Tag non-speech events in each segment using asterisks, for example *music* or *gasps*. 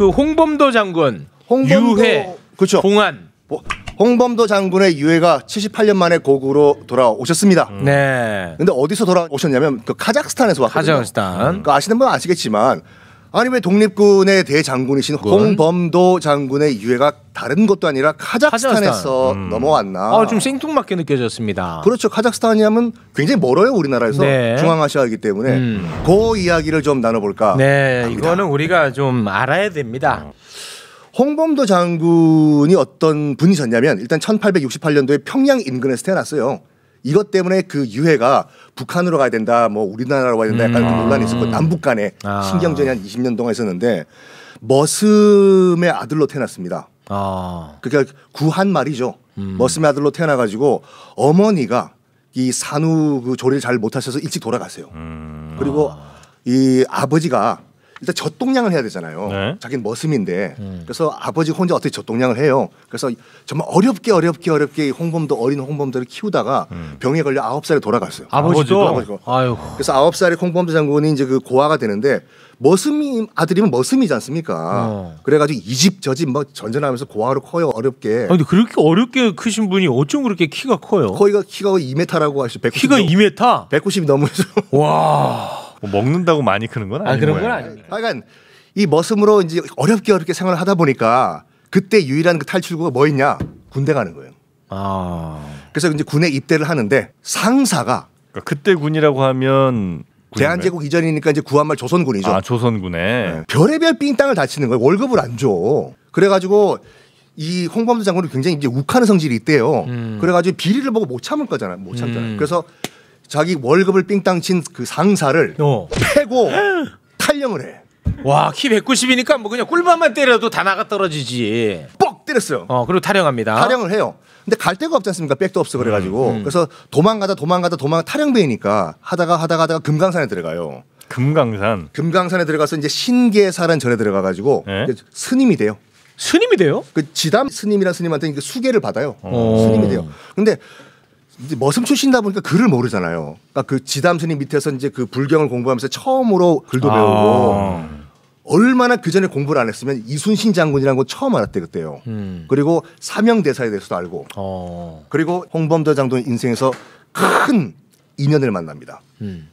그 홍범도 장군 홍범도, 유해 그렇죠. 봉안 뭐, 홍범도 장군의 유해가 78년 만에 고구로 돌아오셨습니다. 음. 네. 근데 어디서 돌아오셨냐면 그 카자흐스탄에서 왔거든요. 카자흐스탄. 그 아시는 분 아시겠지만 아니 왜 독립군의 대장군이신 네. 홍범도 장군의 유해가 다른 것도 아니라 카자흐스탄에서 음. 넘어왔나? 아, 좀 생뚱맞게 느껴졌습니다. 그렇죠. 카자흐스탄이 하면 굉장히 멀어요 우리나라에서 네. 중앙아시아이기 때문에 음. 그 이야기를 좀 나눠볼까. 네, 합니다. 이거는 우리가 좀 알아야 됩니다. 음. 홍범도 장군이 어떤 분이셨냐면 일단 1868년도에 평양 인근에서 태어났어요. 이것 때문에 그 유해가 북한으로 가야 된다, 뭐 우리나라로 가야 된다 약간 음. 그 논란이 있었고 남북 간에 아. 신경전이 한 20년 동안 있었는데 머슴의 아들로 태어났습니다. 아. 그러니까 구한 말이죠. 음. 머슴의 아들로 태어나가지고 어머니가 이 산후 그 조리를 잘 못하셔서 일찍 돌아가세요. 음. 그리고 아. 이 아버지가 일단 젖동량을 해야 되잖아요. 네. 자기는 머슴인데 음. 그래서 아버지 혼자 어떻게 젖동량을 해요. 그래서 정말 어렵게 어렵게 어렵게 홍범도 어린 홍범도를 키우다가 음. 병에 걸려 아홉 살에 돌아갔어요. 아버지도. 아버지도. 아유. 그래서 아홉 살에 홍범도 장군이 이제 그 고아가 되는데 머슴이 아들이면 머슴이지 않습니까? 어. 그래가지고 이 집 저 집 막 전전하면서 고아로 커요 어렵게. 아 근데 그렇게 어렵게 크신 분이 어쩜 그렇게 키가 커요? 거기가 키가 2m라고 하시죠. 키가 2m? 190이 넘어서. 와. 뭐 먹는다고 많이 크는 건 아니고. 아, 그런 건 아닙니다. 네. 하여간 이 머슴으로 이제 어렵게 어렵게 생활을 하다 보니까 그때 유일한 그 탈출구가 뭐 있냐? 군대 가는 거예요. 아. 그래서 이제 군에 입대를 하는데 상사가 그러니까 그때 군이라고 하면 대한제국 이전이니까 이제 구한말 조선군이죠. 아, 조선군에. 네. 별의별 삥땅을 다치는 거예요. 월급을 안 줘. 그래가지고 이 홍범도 장군은 굉장히 이제 욱하는 성질이 있대요. 음. 그래가지고 비리를 보고 못 참을 거잖아요. 못 참잖아요. 음. 그래서 자기 월급을 삥땅 친그 상사를 어. 패고 탈영을 해. 와, 키 190이니까 뭐 그냥 꿀밤만 때려도 다 나가 떨어지지. 뻑 때렸어요. 어, 그리고 탈영합니다. 탈영을 해요. 근데 갈 데가 없지 않습니까? 백도 없어 그래가지고. 음, 음. 그래서 도망가다 도망가다 도망 탈영배이니까 하다가 하다가 하다가 금강산에 들어가요. 금강산. 금강산에 들어가서 이제 신계사란 전에 들어가가지고 예? 스님이 돼요. 스님이 돼요? 그 지담 스님이라 스님한테 수계를 받아요. 오. 어. 스님이 돼요. 근데 이제 머슴 출신다 보니까 글을 모르잖아요. 그러니까 그 지담 스님 밑에서 이제 그 불경을 공부하면서 처음으로 글도 아. 배우고 얼마나 그 전에 공부를 안 했으면 이순신 장군이라는 거 처음 알았대 그때요. 음. 그리고 사명대사에 대해서도 알고. 어. 그리고 홍범도 장군 인생에서 큰 인연을 만납니다. 음.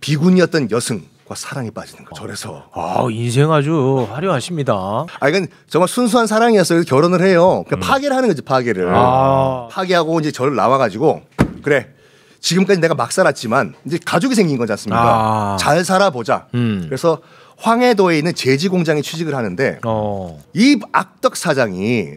비군이었던 여승 과 사랑에 빠지는 거죠. 그래서 아, 아 인생 아주 화려하십니다. 아 이건 정말 순수한 사랑이었어요. 결혼을 해요. 그러니까 음. 파괴를 하는 거지 파괴를. 아. 파괴하고 이제 저를 나와가지고 그래 지금까지 내가 막 살았지만 이제 가족이 생긴 거잖습니까 아. 잘 살아보자. 음. 그래서 황해도에 있는 제지 공장에 취직을 하는데 어. 이 악덕 사장이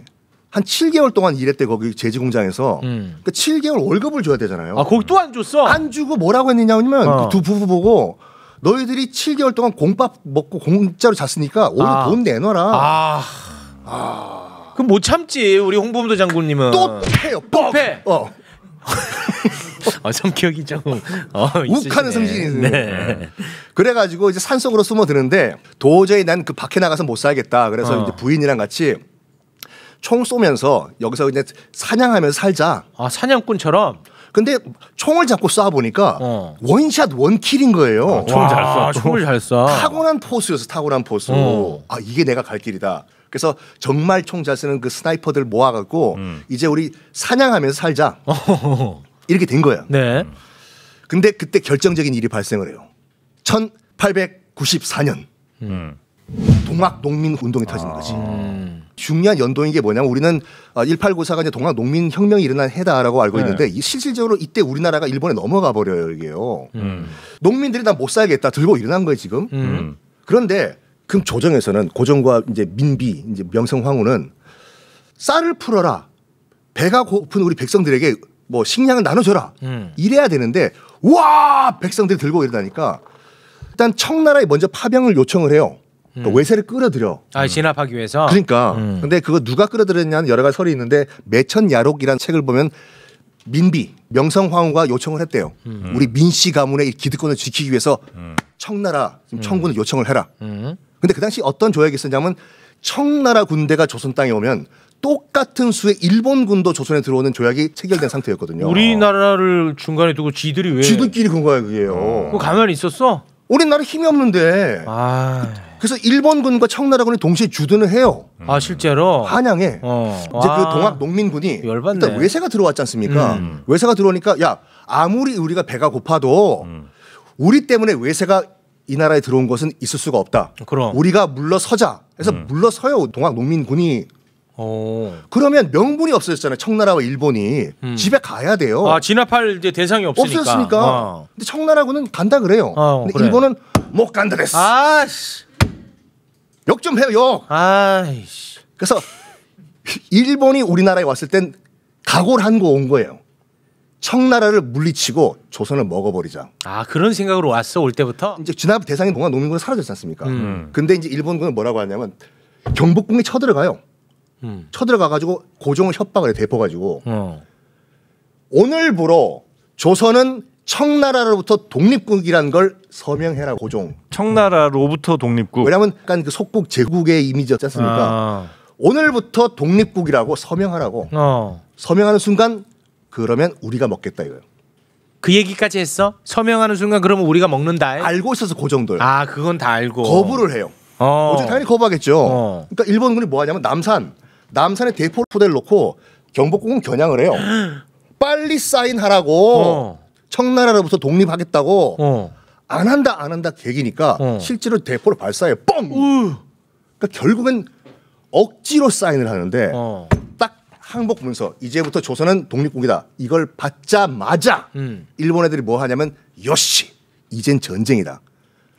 한 7개월 동안 일했대 거기 제지 공장에서 음. 그 그러니까 7개월 월급을 줘야 되잖아요. 아 거기 또 안 줬어? 안 주고 뭐라고 했느냐면 어. 그두 부부 보고 너희들이 7개월 동안 공밥 먹고 공짜로 잤으니까 오히려 아. 돈 내놔라. 아. 아. 그럼 못 참지 우리 홍범도 장군님은 또 패요. 또 패. 어. *laughs* 어, 성격이 좀 어, 욱하는 성질이 있는. 네. 네. 그래가지고 이제 산속으로 숨어드는데 도저히 난 그 밖에 나가서 못 살겠다. 그래서 어. 이제 부인이랑 같이 총 쏘면서 여기서 이제 사냥하면서 살자. 아 사냥꾼처럼. 근데 총을 잡고 쏴 보니까 어. 원샷 원킬인 거예요. 어, 총잘 쏴. 총을 잘 쏴. 타고난 포스였어. 타고난 포스. 어. 아 이게 내가 갈 길이다. 그래서 정말 총 잘 쓰는 그 스나이퍼들 모아갖고 음. 이제 우리 사냥하면서 살자. *laughs* 이렇게 된 거예요. 네. 근데 그때 결정적인 일이 발생을 해요. 1894년 음. 동학 농민 운동이 터진 거지. 아. 중요한 연동인 게 뭐냐면 우리는 1894가 아, 이제 동학 농민 혁명이 일어난 해다라고 알고 네. 있는데 실질적으로 이때 우리나라가 일본에 넘어가 버려요 이게요. 음. 농민들이 다못 살겠다 들고 일어난 거예요 지금. 음. 그런데 금 조정에서는 고정과 이제 민비 이제 명성 황후는 쌀을 풀어라 배가 고픈 우리 백성들에게 뭐 식량을 나눠줘라 음. 이래야 되는데 와 백성들이 들고 일어나니까 일단 청나라에 먼저 파병을 요청을 해요. 그러니까 음. 외세를 끌어들여. 아, 음. 진압하기 위해서. 그러니까. 음. 근데 그거 누가 끌어들였냐는 여러 가지 설이 있는데 매천야록이라는 책을 보면 민비 명성황후가 요청을 했대요. 음. 음. 우리 민씨 가문의 기득권을 지키기 위해서 음. 청나라 청군을 요청을 해라. 근데 그 당시 어떤 조약이 있었냐면 청나라 군대가 조선 땅에 오면 똑같은 수의 일본 군도 조선에 들어오는 조약이 체결된 상태였거든요. 우리나라를 중간에 두고 지들이 왜? 지들끼리 그 거야 그게요. 그 가만히 있었어? 우리나라 힘이 없는데. 아... 그래서 일본군과 청나라군이 동시에 주둔을 해요. 음. 아 실제로 한양에 어. 이제 그 와. 그 동학 농민군이 열받네. 일단 외세가 들어왔지 않습니까? 음. 외세가 들어오니까 야 아무리 우리가 배가 고파도 음. 우리 때문에 외세가 이 나라에 들어온 것은 있을 수가 없다. 그럼. 우리가 물러서자. 해서 음. 물러서요 동학 농민군이 오. 그러면 명분이 없어졌잖아요. 청나라와 일본이 음. 집에 가야 돼요. 아 진압할 이제 대상이 없으니까. 없어졌으니까. 어. 근데 청나라군은 간다 그래요. 어, 근데 그래. 일본은 못 간다 그랬어. 아씨. 욕좀 해요 욕. 아이씨. 그래서 일본이 우리나라에 왔을 땐 각오를 한 거 온 거예요. 청나라를 물리치고 조선을 먹어버리자. 아 그런 생각으로 왔어 올 때부터. 이제 진압 대상인 동안 농민군은 사라졌지 않습니까? 음. 음. 근데 이제 일본군은 뭐라고 하냐면 경복궁에 쳐들어가요. 음. 쳐들어가가지고 고종을 협박을 해 대포가지고 어. 오늘부로 조선은 청나라로부터 독립국이라는 걸 서명해라 고종. 청나라로부터 독립국. 왜냐하면 약간 그 속국 제국의 이미지였지 않습니까? 아. 오늘부터 독립국이라고 서명하라고. 어. 서명하는 순간 그러면 우리가 먹겠다 이거예요. 그 얘기까지 했어? 서명하는 순간 그러면 우리가 먹는다. 알고 있어서 고정도아 그건 다 알고. 거부를 해요. 어. 제 당연히 거부하겠죠. 어. 그러니까 일본군이 뭐 하냐면 남산, 남산에 대포 포대를 놓고 경복궁은 겨냥을 해요. *gasps* 빨리 사인하라고. 어. 청나라로부터 독립하겠다고 어. 안 한다 안 한다 계기니까 어. 실제로 대포를 발사해 뻥. 그러니까 결국엔 억지로 사인을 하는데 어. 딱 항복 문서 이제부터 조선은 독립국이다 이걸 받자마자 음. 일본 애들이 뭐 하냐면 여시 이젠 전쟁이다.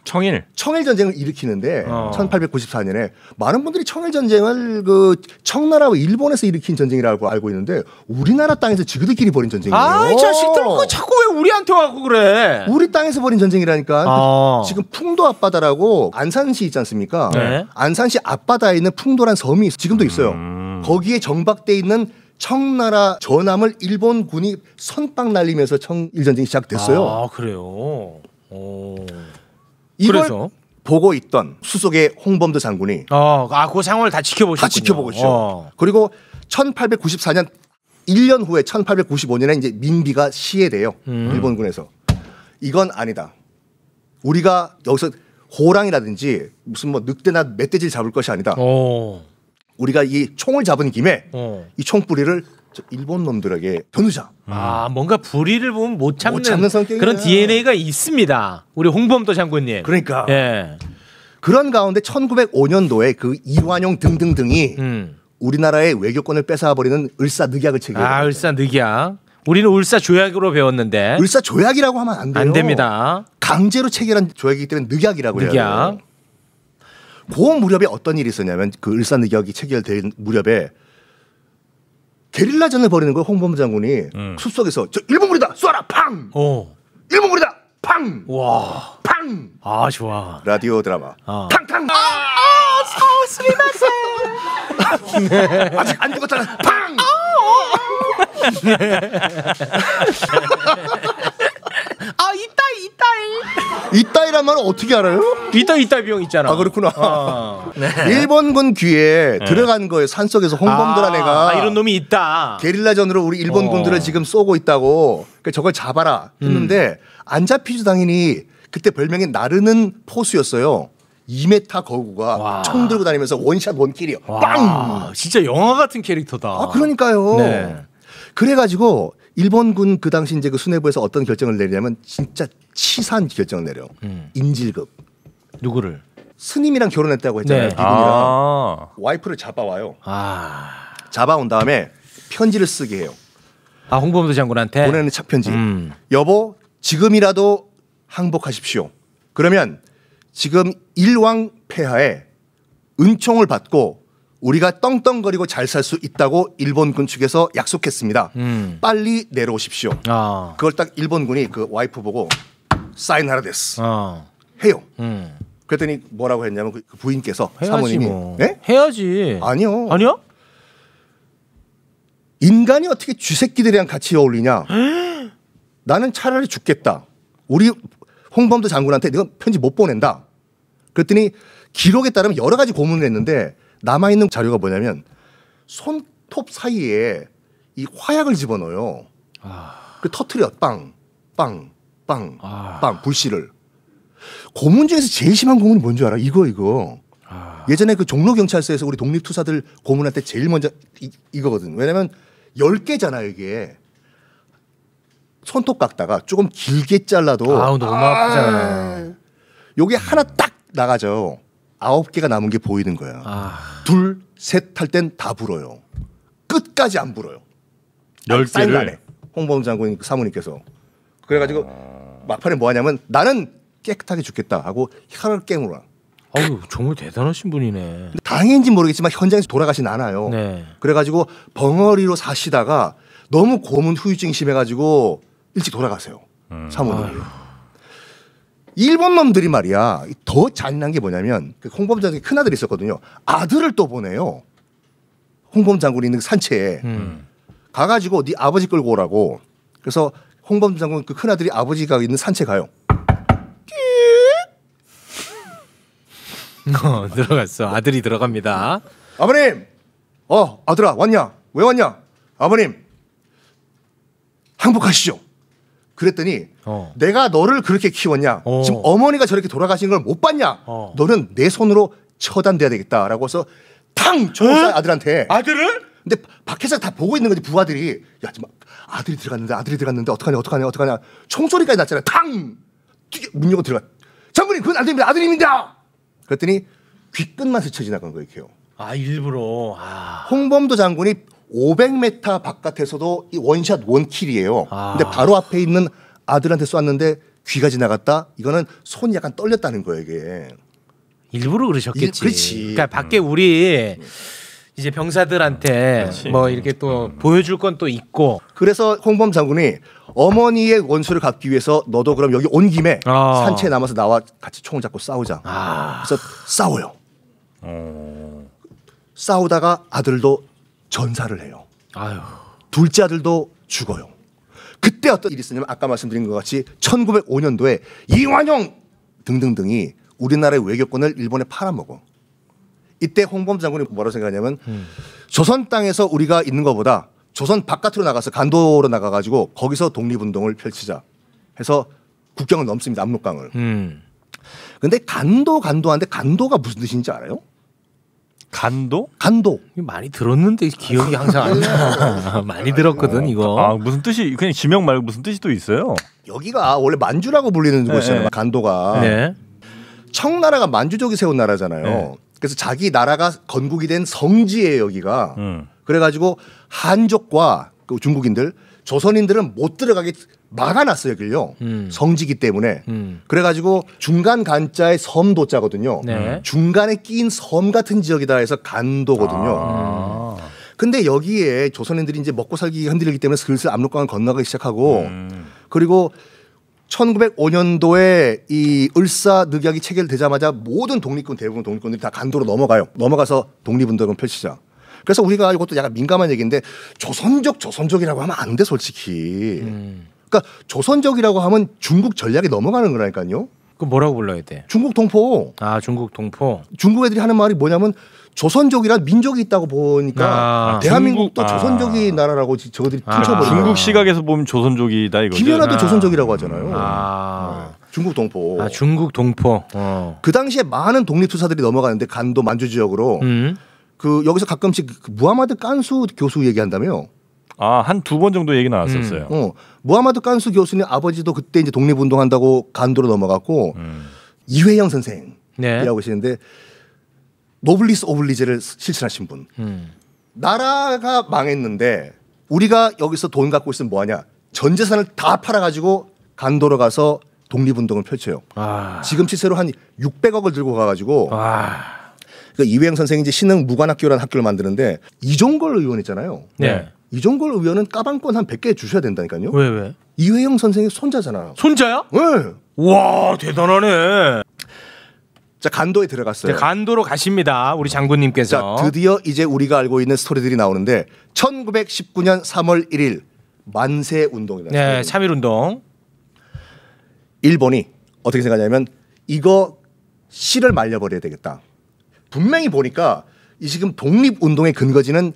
청일 청일 전쟁을 일으키는데 어. 1894년에 많은 분들이 청일 전쟁을 그 청나라와 일본에서 일으킨 전쟁이라고 알고 있는데 우리나라 땅에서 지그들끼리 벌인 전쟁이에요. 아이 자식들 그 자꾸 왜 우리한테 와고 그래? 우리 땅에서 벌인 전쟁이라니까. 아. 지금 풍도 앞바다라고 안산시 있지 않습니까? 네. 안산시 앞바다에 있는 풍도란 섬이 지금도 있어요. 음. 거기에 정박돼 있는 청나라 전함을 일본군이 선빵 날리면서 청일 전쟁이 시작됐어요. 아 그래요. 오. 그래서 보고 있던 수속의 홍범도 장군이 어, 아, 그 상황을 다 지켜보셨죠. 다 지켜보고 죠 어. 그리고 1894년 1년 후에 1895년에 이제 민비가 시해돼요. 음. 일본군에서. 이건 아니다. 우리가 여기서 호랑이라든지 무슨 뭐 늑대나 멧돼지를 잡을 것이 아니다. 오. 어. 우리가 이 총을 잡은 김에 오. 어. 이 총뿌리를 일본 놈들에게 변누자아 뭔가 불의를 보면 못 참는, 못 참는 그런 DNA가 있습니다. 우리 홍범도 장군님. 그러니까. 예. 그런 가운데 1905년도에 그 이완용 등등등이 음. 우리나라의 외교권을 뺏어버리는 을사늑약을 체결해요. 아 을사늑약. 우리는 을사조약으로 배웠는데 을사조약이라고 하면 안 돼요. 안 됩니다. 강제로 체결한 조약이기 때문에 늑약이라고 늑약. 해요. 고 그 무렵에 어떤 일이 있었냐면 그 을사늑약이 체결된 무렵에 게릴라전을 벌이는 거예요. 홍범 장군이 음. 숲속에서 저 일본군이다 쏴라 팡. 어. 일본군이다 팡. 와. 팡. 아 좋아. 라디오 드라마. 아. 탕탕. 아, 아, 스미마 아직 안 죽었잖아. 팡. 네. *laughs* *laughs* *laughs* 아 이따이 이따이 이따이란 말은 어떻게 알아요? 이따 이따 비용 있잖아. 아 그렇구나. 어. 네. 일본군 귀에 네. 들어간 거예요. 산속에서 홍범도란 아, 애가 아, 이런 놈이 있다. 게릴라전으로 우리 일본군들을 어. 지금 쏘고 있다고. 그러니까 저걸 잡아라 했는데 음. 안 잡히죠 당연히. 그때 별명이 나르는 포수였어요. 2m 거구가 와. 총 들고 다니면서 원샷 원킬이요. 빵! 진짜 영화 같은 캐릭터다. 아 그러니까요. 네. 그래가지고 일본군 그 당시 이제 그 수뇌부에서 어떤 결정을 내리냐면 진짜 치사한 결정을 내려. 음. 인질급. 누구를? 스님이랑 결혼했다고 했잖아요. 네. 이분이랑 아~ 와이프를 잡아와요. 아~ 잡아온 다음에 편지를 쓰게 해요. 아 홍범도 장군한테 보내는 착편지. 음. 여보 지금이라도 항복하십시오. 그러면 지금 일왕 폐하에 은총을 받고 우리가 떵떵거리고 잘 살 수 있다고 일본군 측에서 약속했습니다. 음. 빨리 내려오십시오. 아. 그걸 딱 일본군이 그 와이프 보고 사인하라 됐어. 아. 해요. 음. 그랬더니 뭐라고 했냐면 그, 그 부인께서 해야지 사모님이 뭐. 네? 해야지. 아니요. 아니요? 인간이 어떻게 쥐새끼들이랑 같이 어울리냐? *gasps* 나는 차라리 죽겠다. 우리 홍범도 장군한테 내가 편지 못 보낸다. 그랬더니 기록에 따르면 여러 가지 고문을 했는데 남아 있는 자료가 뭐냐면 손톱 사이에 이 화약을 집어넣어요. 아... 그 터트려 빵, 빵, 빵, 아... 빵 불씨를. 고문 그 중에서 제일 심한 고문이 뭔 줄 알아? 이거 이거. 아... 예전에 그 종로 경찰서에서 우리 독립 투사들 고문할 때 제일 먼저 이, 이거거든. 왜냐면 열 개잖아 이게. 손톱 깎다가 조금 길게 잘라도 아우 너무 아~ 프잖아 아. 요게 하나 딱 나가죠. 아홉 개가 남은 게 보이는 거야. 아... 둘, 셋 할 땐 다 불어요. 끝까지 안 불어요. 열 개를 홍범 장군 사모님께서 그래가지고 아... 막판에 뭐 하냐면 나는 깨끗하게 죽겠다 하고 혀를 깨물어. 아유 정말 대단하신 분이네. 당연인지 모르겠지만 현장에서 돌아가진 않아요. 네. 그래가지고 벙어리로 사시다가 너무 고문 후유증이 심해가지고 일찍 돌아가세요. 음... 사모님. 아유. 일본 놈들이 말이야 더 잔인한 게 뭐냐면 그 홍범장군의 큰 아들이 있었거든요. 아들을 또 보내요. 홍범장군이 있는 그 산채에 음. 가가지고 네 아버지 끌고 오라고. 그래서 홍범장군 그큰 아들이 아버지가 있는 산채 가요. 어, 들어갔어. 아들이 들어갑니다. 아버님, 어 아들아 왔냐? 왜 왔냐? 아버님, 항복하시죠. 그랬더니 어. 내가 너를 그렇게 키웠냐? 어. 지금 어머니가 저렇게 돌아가신 걸 못 봤냐? 어. 너는 내 손으로 처단돼야 되겠다라고 해서 탕 조사 아들한테 아들을 근데 밖에서 다 보고 있는 거지 부하들이 야 지금 아들이 들어갔는데 아들이 들어갔는데 어떡하냐 어떡하냐 어떡하냐 총소리까지 났잖아요 탕문 열고 들어가 장군님 그건 안 됩니다 아들입니다 그랬더니 귀끝만 스쳐 지나간 거예요. 아 일부러. 아... 홍범도 장군이 500m 바깥에서도 이 원샷 원킬이에요. 아. 근데 바로 앞에 있는 아들한테 쐈는데 귀가 지나갔다. 이거는 손이 약간 떨렸다는 거예요, 이게. 일부러 그러셨겠지. 그렇지. 그러니까 밖에 음. 우리 이제 병사들한테 그치. 뭐 이렇게 또 음. 보여줄 건 또 있고. 그래서 홍범 장군이 어머니의 원수를 갚기 위해서 너도 그럼 여기 온 김에 어. 산채 남아서 나와 같이 총을 잡고 싸우자. 아. 그래서 싸워요. 어. 싸우다가 아들도 전사를 해요. 아유. 둘째 아들도 죽어요. 그때 어떤 일이 있었냐면 아까 말씀드린 것 같이 1905년도에 이완용 등등등이 우리나라의 외교권을 일본에 팔아먹어. 이때 홍범 장군이 뭐라고 생각하냐면 음. 조선 땅에서 우리가 있는 것보다 조선 바깥으로 나가서 간도로 나가가지고 거기서 독립운동을 펼치자 해서 국경을 넘습니다 압록강을. 그런데 음. 간도 간도한데 간도가 무슨 뜻인지 알아요? 간도? 간도. 많이 들었는데 기억이 항상 안 나. *laughs* *laughs* 많이 들었거든 이거. 아 무슨 뜻이 그냥 지명 말고 무슨 뜻이 또 있어요? 여기가 원래 만주라고 불리는 네, 곳이잖아요. 네. 간도가. 네. 청나라가 만주족이 세운 나라잖아요. 네. 그래서 자기 나라가 건국이 된 성지예요 여기가. 음. 그래가지고 한족과 그 중국인들, 조선인들은 못 들어가게 막아놨어요 길요 음. 성지기 때문에 음. 그래가지고 중간 간자의 섬도자거든요 네. 중간에 낀 섬 같은 지역이다 해서 간도거든요 아. 근데 여기에 조선인들이 이제 먹고 살기 흔들리기 때문에 슬슬 압록강을 건너가기 시작하고 음. 그리고 1905년도에 이 을사 늑약이 체결되자마자 모든 독립군 대부분 독립군들이 다 간도로 넘어가요 넘어가서 독립운동을 펼치자 그래서 우리가 이것도 약간 민감한 얘기인데 조선족 조선족이라고 하면 안 돼 솔직히 음. 그러니까 조선족이라고 하면 중국 전략에 넘어가는 거라니까요. 그 뭐라고 불러야 돼? 중국 동포. 아 중국 동포. 중국 애들이 하는 말이 뭐냐면 조선족이란 민족이 있다고 보니까 아, 대한민국도 아. 아. 조선족이 나라라고 저들이 퉁쳐버려. 아, 중국 시각에서 보면 조선족이다 이거죠. 김연아도 아. 조선족이라고 하잖아요. 아. 네. 중국 동포. 아 중국 동포. 어. 그 당시에 많은 독립투사들이 넘어가는데 간도 만주 지역으로. 음. 그 여기서 가끔씩 그 무하마드 깐수 교수 얘기한다며. 아, 한 두 번 정도 얘기 나왔었어요. 음. 어. 무하마드 깐수 교수님 아버지도 그때 이제 독립운동한다고 간도로 넘어갔고 음. 이회영 선생이라고 네. 시는데 노블리스 오블리제를 실천하신 분. 음. 나라가 망했는데 우리가 여기서 돈 갖고 있으면 뭐하냐? 전 재산을 다 팔아가지고 간도로 가서 독립운동을 펼쳐요. 아. 지금 시세로 한 600억을 들고 가가지고 아. 그러니까 이회영 선생이 이제 신흥 무관학교라는 학교를 만드는데 이종걸 의원 있잖아요. 네. 네. 이종걸 의원은 까방권 한 100개 주셔야 된다니까요. 왜 왜? 이회영 선생의 손자잖아요. 손자야? 네. 와 대단하네. 자 간도에 들어갔어요. 네, 간도로 가십니다. 우리 장군님께서. 자, 드디어 이제 우리가 알고 있는 스토리들이 나오는데 1919년 3월 1일 만세 운동이다. 네, 3일 운동. 일본이 어떻게 생각하냐면 이거 씨를 말려버려야 되겠다. 분명히 보니까 이 지금 독립 운동의 근거지는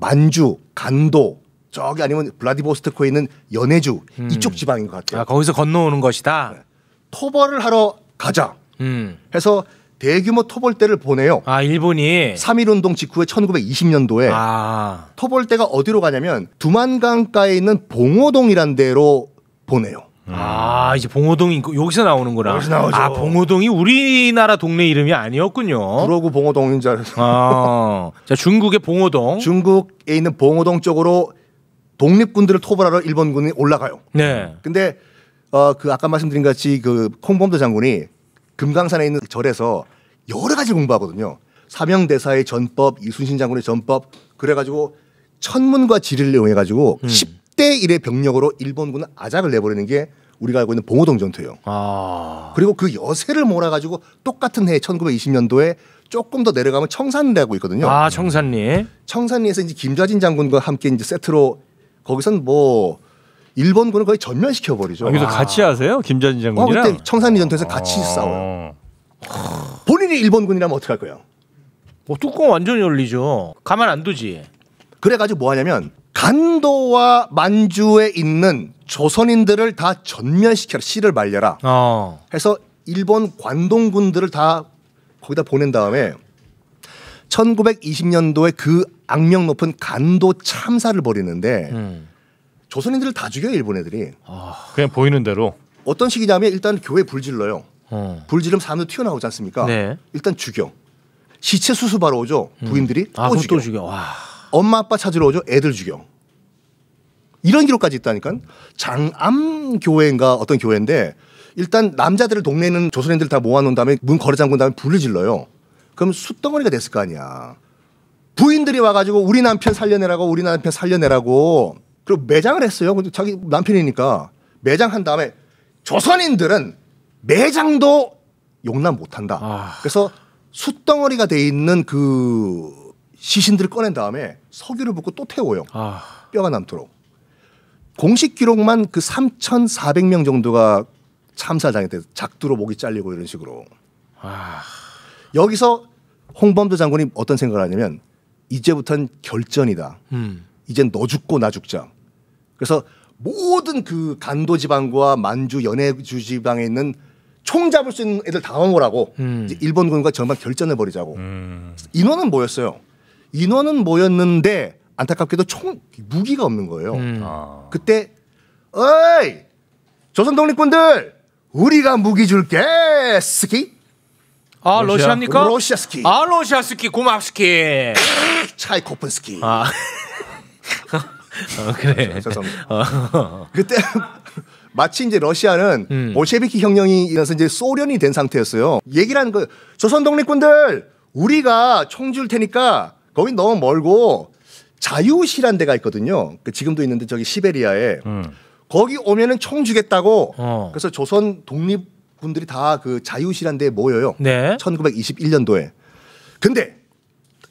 만주, 간도 저기 아니면 블라디보스토크에 있는 연해주 음. 이쪽 지방인 것 같아요. 아, 거기서 건너오는 것이다. 네. 토벌을 하러 가자. 음. 해서 대규모 토벌대를 보내요. 아 일본이 3.1 운동 직후에 1920년도에 아. 토벌대가 어디로 가냐면 두만강가에 있는 봉오동이란 데로 보내요. 음. 아 이제 봉호동이 그 여기서 나오는 거라. 여기서 나오죠. 아 봉호동이 우리나라 동네 이름이 아니었군요. 구로구 봉호동인 줄 알았어. 아, 자 중국의 봉호동. 중국에 있는 봉호동 쪽으로 독립군들을 토벌하러 일본군이 올라가요. 네. 근데 어 그 아까 말씀드린 같이 그 콩범도 장군이 금강산에 있는 절에서 여러 가지 공부하거든요. 삼영대사의 전법, 이순신 장군의 전법 그래가지고 천문과 지리를 이용해가지고 음. 6대1의 병력으로 일본군은 아작을 내버리는 게 우리가 알고 있는 봉오동 전투예요. 아... 그리고 그 여세를 몰아가지고 똑같은 해 1920년도에 조금 더 내려가면 청산리라고 있거든요. 아 청산리. 청산리에서 이제 김좌진 장군과 함께 이제 세트로 거기선 뭐 일본군을 거의 전면시켜 버리죠. 여기서 아, 같이 하세요, 김좌진 어, 장군이랑? 어, 그때 청산리 전투에서 같이 어. 싸워요. 본인이 일본군이라면 어떻게 할 거예요? 어, 뚜껑 완전 히 열리죠. 가만 안 두지. 그래가지고 뭐 하냐면 간도와 만주에 있는 조선인들을 다 전멸시켜라 씨를 말려라 어. 해서 일본 관동군들을 다 거기다 보낸 다음에 1920년도에 그 악명 높은 간도 참사를 벌이는데 음. 조선인들을 다 죽여요 일본 애들이 아, 그냥 보이는 대로 어떤 식이냐면 일단 교회 불질러요 어. 불지르면 사람들 튀어나오지 않습니까 네. 일단 죽여 시체 수수 바로 오죠 부인들이 음. 아, 또, 아, 죽여. 또, 죽여. 와. 엄마 아빠 찾으러 오죠. 애들 죽여. 이런 기록까지 있다니까. 장암 교회인가 어떤 교회인데 일단 남자들을 동네에는 조선인들 다 모아놓은 다음에 문 걸어 잠근 다음에 불을 질러요. 그럼 숯덩어리가 됐을 거 아니야. 부인들이 와가지고 우리 남편 살려내라고 우리 남편 살려내라고 그리고 매장을 했어요. 자기 남편이니까 매장 한 다음에 조선인들은 매장도 용납 못한다. 아... 그래서 숯덩어리가 돼 있는 그 시신들을 꺼낸 다음에 석유를 붓고 또 태워요. 아. 뼈가 남도록. 공식 기록만 그 3,400명 정도가 참사당했대 작두로 목이 잘리고 이런 식으로. 아. 여기서 홍범도 장군이 어떤 생각을 하냐면 이제부터는 결전이다. 음. 이젠 너 죽고 나 죽자. 그래서 모든 그 간도 지방과 만주 연해주 지방에 있는 총 잡을 수 있는 애들 다 모으라고 음. 일본군과 정말 결전을 벌이자고 음. 인원은 뭐였어요? 인원은 모였는데 안타깝게도 총 무기가 없는 거예요. 음. 아. 그때 어이 조선 독립군들 우리가 무기 줄게 스키. 아 러시아? 입니까 러시아 스키. 아 러시아 스키 고맙스키. *laughs* 차이코픈 스키. 아. *laughs* 어, 그래. 아, 죄송 어. 그때 *laughs* 마치 이제 러시아는 음. 볼셰비키 혁명이 일어나서 이제 소련이 된 상태였어요. 얘기라는 거 조선 독립군들 우리가 총 줄 테니까 거긴 너무 멀고 자유시란 데가 있거든요. 그 지금도 있는데 저기 시베리아에 음. 거기 오면은 총 주겠다고. 어. 그래서 조선 독립군들이 다 그 자유시란 데에 모여요. 네. 1921년도에. 근데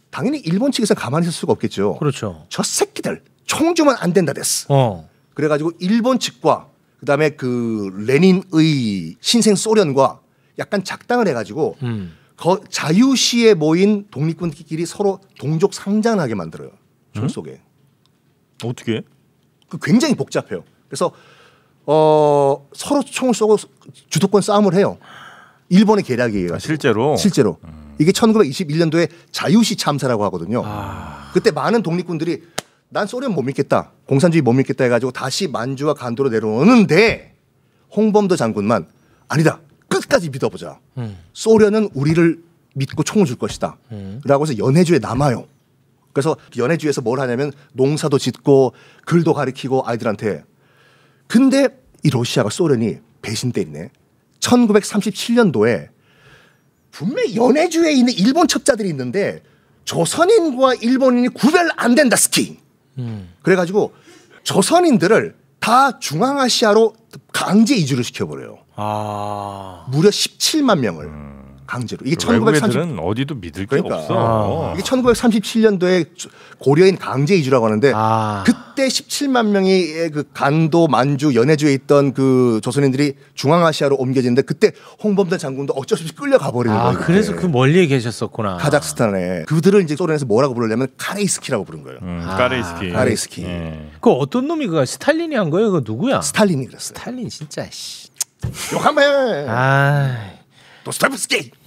당연히 일본 측에서 가만히 있을 수가 없겠죠. 그렇죠. 저 새끼들 총 주면 안 된다 됐어. 어. 그래가지고 일본 측과 그다음에 그 레닌의 신생 소련과 약간 작당을 해가지고. 음. 거, 자유시에 모인 독립군끼리 서로 동족 상장하게 만들어요. 총 음? 속에. 음? 어떻게? 그 굉장히 복잡해요. 그래서 어, 서로 총을 쏘고 주도권 싸움을 해요. 일본의 계략에 의 아, 실제로 실제로 음. 이게 1921년도에 자유시 참사라고 하거든요. 아... 그때 많은 독립군들이 난 소련 못 믿겠다, 공산주의 못 믿겠다 해가지고 다시 만주와 간도로 내려오는데 홍범도 장군만 아니다. 끝까지 믿어보자. 음. 소련은 우리를 믿고 총을 줄 것이다. 음. 라고 해서 연해주에 남아요. 그래서 연해주에서 뭘 하냐면 농사도 짓고 글도 가르키고 아이들한테. 근데 이 러시아가 소련이 배신 때리네. 1937년도에 분명히 연해주에 있는 일본 첩자들이 있는데 조선인과 일본인이 구별 안 된다 스키. 음. 그래가지고 조선인들을 다 중앙아시아로 강제 이주를 시켜버려요. 아. 무려 17만 명을 음. 강제로. 이게 1930은 그 어디도 믿을 그러니까. 없어. 아. 이게 1937년도에 어. 고려인 강제 이주라고 하는데 아. 그때 17만 명이 그 간도, 만주, 연해주에 있던 그 조선인들이 중앙아시아로 옮겨지는데 그때 홍범도 장군도 어쩔 수 없이 끌려가 버리는 아, 거예요. 그래서 그 멀리에 계셨었구나. 카자흐스탄에 그들을 이제 소련에서 뭐라고 부르려면 카레이스키라고 부른 거예요. 음, 아. 카레이스키. 카레이스키. 예. 그 어떤 놈이 그거 스탈린이 한 거예요? 그 누구야? 스탈린이 그랬어요. 스탈린 진짜 씨. 욕 한번 해. 아. 도스타프스키. *laughs*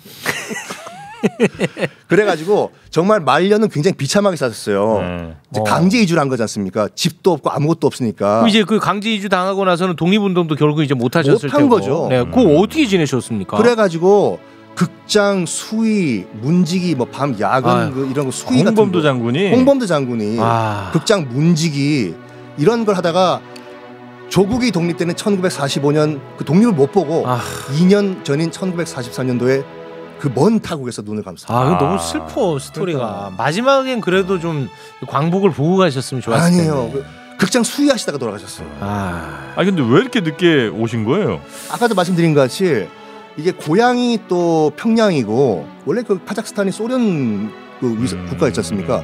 그래가지고 정말 말년은 굉장히 비참하게 살았어요. 음. 네. 이제 어. 강제 이주를 한 거지 않습니까? 집도 없고 아무것도 없으니까. 이제 그 강제 이주 당하고 나서는 독립운동도 결국 이제 못 하셨을 못한 테고. 거죠. 네, 그거 음. 어떻게 지내셨습니까? 그래가지고 극장 수위 문지기 뭐 밤 야근 그 이런 거 수위 홍범도 같은 거. 장군이 홍범도 장군이 아. 극장 문지기 이런 걸 하다가 조국이 독립되는 1945년 그 독립을 못 보고 아. 2년 전인 1944년도에 그 먼 타국에서 눈을 감싸. 아, 아, 너무 슬퍼 스토리가. 그러니까. 마지막엔 그래도 좀 광복을 보고 가셨으면 좋았을 아니요 텐데. 그, 극장 수위하시다가 돌아가셨어요. 아, 아니, 근데 왜 이렇게 늦게 오신 거예요? 아까도 말씀드린 것 같이 이게 고향이 또 평양이고 원래 그 카자흐스탄이 소련 그 음. 국가였지 않습니까?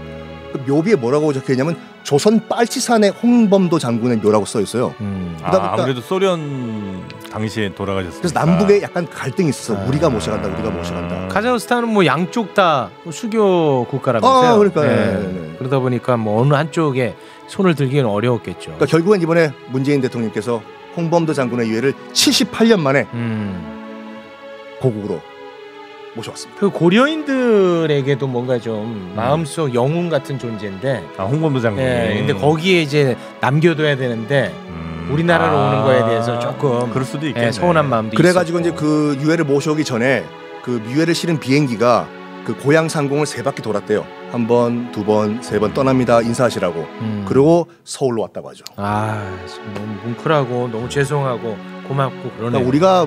그 묘비에 뭐라고 적혀 있냐면 조선 빨치산의 홍범도 장군의 묘라고 써 있어요. 음, 아, 아무래도 소련 당시에 돌아가셨어요. 그래서 남북에 약간 갈등이 있어 아, 우리가 모셔간다, 우리가 모셔간다. 카자흐스탄은 뭐 양쪽 다 수교 국가라면서요. 아, 그러니까 네. 네. 그러다 보니까 뭐 어느 한쪽에 손을 들기는 어려웠겠죠. 그러니까 결국엔 이번에 문재인 대통령께서 홍범도 장군의 유해를 78년 만에 음. 고국으로 모셔왔습니다. 그 고려인들에게도 뭔가 좀 마음속 영웅 같은 존재인데. 아 홍범도장님. 네. 예, 근데 거기에 이제 남겨둬야 되는데 음. 우리나라로 아. 오는 거에 대해서 조금 그럴 수도 있겠네. 예, 서운한 마음도. 그래가지고 있었고. 이제 그 유해를 모셔오기 전에 그 유해를 실은 비행기가 그 고향 상공을 세 바퀴 돌았대요. 한 번, 두 번, 세 번 떠납니다. 인사하시라고. 음. 그리고 서울로 왔다고 하죠. 아, 너무 뭉클하고 너무 죄송하고 고맙고 그러네. 그러니까 우리가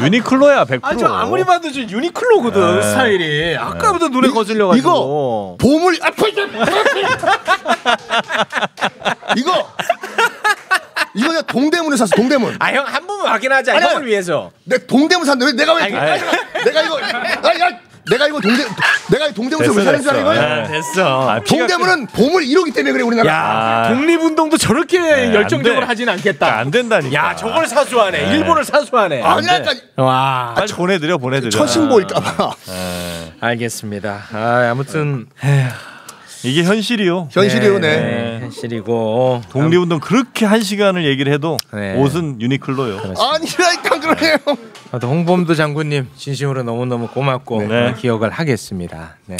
유니클로야 100%. 아, 저 아무리 봐도 좀 유니클로거든 네. 스타일이. 네. 아까부터 눈에 거슬려가지고. 이거 보물 아파 *laughs* 이거 이거 내가 동대문에 샀어 동대문. 아 형 한 번만 확인하자 아니, 형을 위해서. 내 동대문 샀는데 왜 내가 왜? 아니, 내가 이거. 아, 야, 내가 이거 동대 내가 동대문에서 왜 사는 줄 알아 이거? 야, 됐어. 네, 네, 아, 동대문은 봄을 이루기 때문에 그래 우리나라. 야, 아. 독립운동도 저렇게 네, 열정적으로 하진 않겠다. 그러니까 안 된다니까. 야, 저걸 사수하네. 일본을 사수하네. 아니까 와, 아, 빨리 보내드려 보내드려. 처신보일까봐. *laughs* 알겠습니다. 아, 아무튼. 에휴. 이게 현실이요. 현실이요, 네. 네. 네. 현실이고 독립운동 그렇게 한 시간을 얘기를 해도 네. 옷은 유니클로요. 아니라니까 그러니까 그래요. 또 홍범도 장군님 진심으로 너무너무 고맙고 네. 기억을 하겠습니다. 네.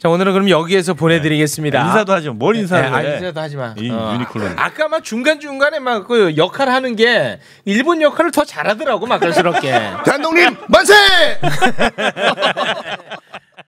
자 오늘은 그럼 여기에서 보내드리겠습니다. 네. 인사도 하지 마. 뭘 네. 인사를 네, 아, 인사도 하지 마. 이 어. 유니클로. 아까 막 중간 중간에 막 그 역할 하는 게 일본 역할을 더 잘하더라고 막 그럴스럽게. 단독님 만세! *laughs*